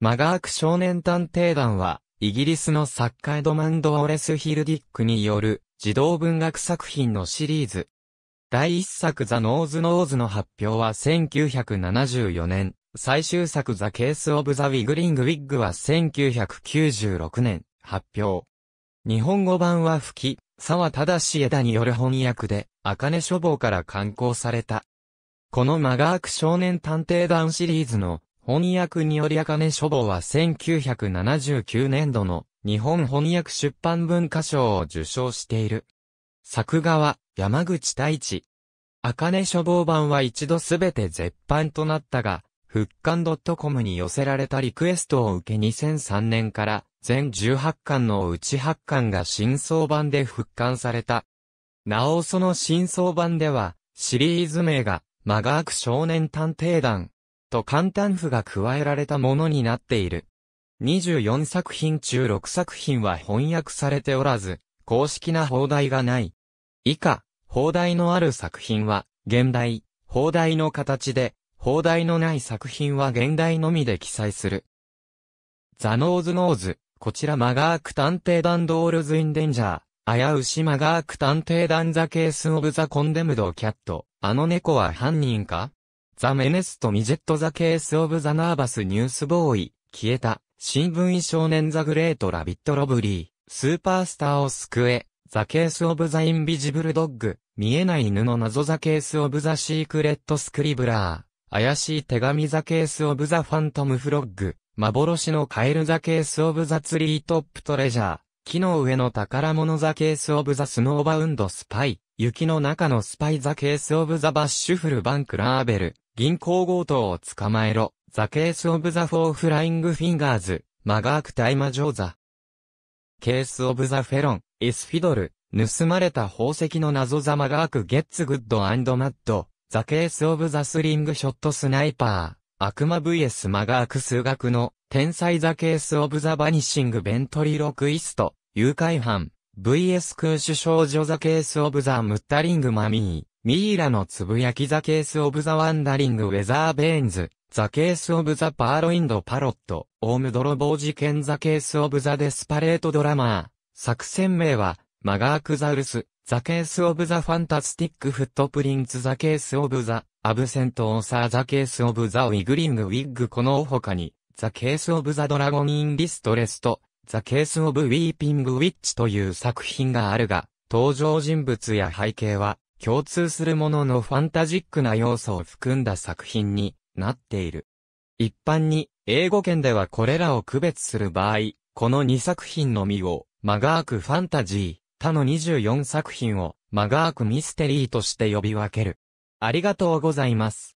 マガーク少年探偵団は、イギリスの作家エドマンド・オレス・ヒルディックによる児童文学作品のシリーズ。第1作ザ・ノーズ・ノーズの発表は1974年、最終作ザ・ケース・オブ・ザ・ウィグリング・ウィッグは1996年、発表。日本語版は吹き、沢正枝による翻訳で、茜書房から刊行された。このマガーク少年探偵団シリーズの翻訳によりあかね書房は1979年度の日本翻訳出版文化賞を受賞している。作画は山口大地。あかね書房版は一度すべて絶版となったが、復刊 .com に寄せられたリクエストを受け2003年から全18巻のうち8巻が新装版で復刊された。なおその新装版ではシリーズ名がマガーク少年探偵団と簡単譜が加えられたものになっている。24作品中6作品は翻訳されておらず、公式な放題がない。以下、放題のある作品は、現代、放題の形で、放題のない作品は現代のみで記載する。ザ・ノーズ・ノーズ、こちらマガーク探偵団ドールズ・インデンジャー、危うしマガーク探偵団ザ・ケース・オブ・ザ・コンデムド・キャット、あの猫は犯人かザ・メネスト・ミジェット・ザ・ケース・オブ・ザ・ナーバス・ニュース・ボーイ、消えた、新聞衣少年・ザ・グレート・ラビット・ロブリー、スーパースターを救え、ザ・ケース・オブ・ザ・インビジブル・ドッグ、見えない犬の謎ザ・ケース・オブ・ザ・シークレット・スクリブラー、怪しい手紙ザ・ケース・オブ・ザ・ファントム・フロッグ、幻のカエルザ・ケース・オブ・ザ・ツリートップ・トレジャー、木の上の宝物ザ・ケース・オブ・ザ・スノーバウンド・スパイ、雪の中のスパイザ・ケース・オブ・ザ・バッシュフル・バンク・ラーベル、銀行強盗を捕まえろ、ザケースオブザフォーフライングフィンガーズ、マガークタイマ・ジョーザ。ケースオブザフェロン、イスフィドル、盗まれた宝石の謎ザマガークゲッツグッドマッド、ザケースオブザスリングショットスナイパー、悪魔 VS マガーク数学の、天才ザケースオブザバニッシングベントリロクイスト、誘拐犯、VS 空手少女ザケースオブザムッタリングマミー、ミイラのつぶやきザケースオブザワンダリングウェザーベーンズ、ザケースオブザパーロインドパロット、オウム泥棒事件ザケースオブザデスパレートドラマー。作戦名は、マガークザウルス、ザケースオブザファンタスティックフットプリンツザケースオブザ、アブセントオーサーザケースオブザウィグリングウィッグこの他に、ザケースオブザドラゴニンリストレスト、ザケースオブウィーピングウィッチという作品があるが、登場人物や背景は、共通するもののファンタジックな要素を含んだ作品になっている。一般に、英語圏ではこれらを区別する場合、この2作品のみを、マガークファンタジー、他の24作品を、マガークミステリーとして呼び分ける。ありがとうございます。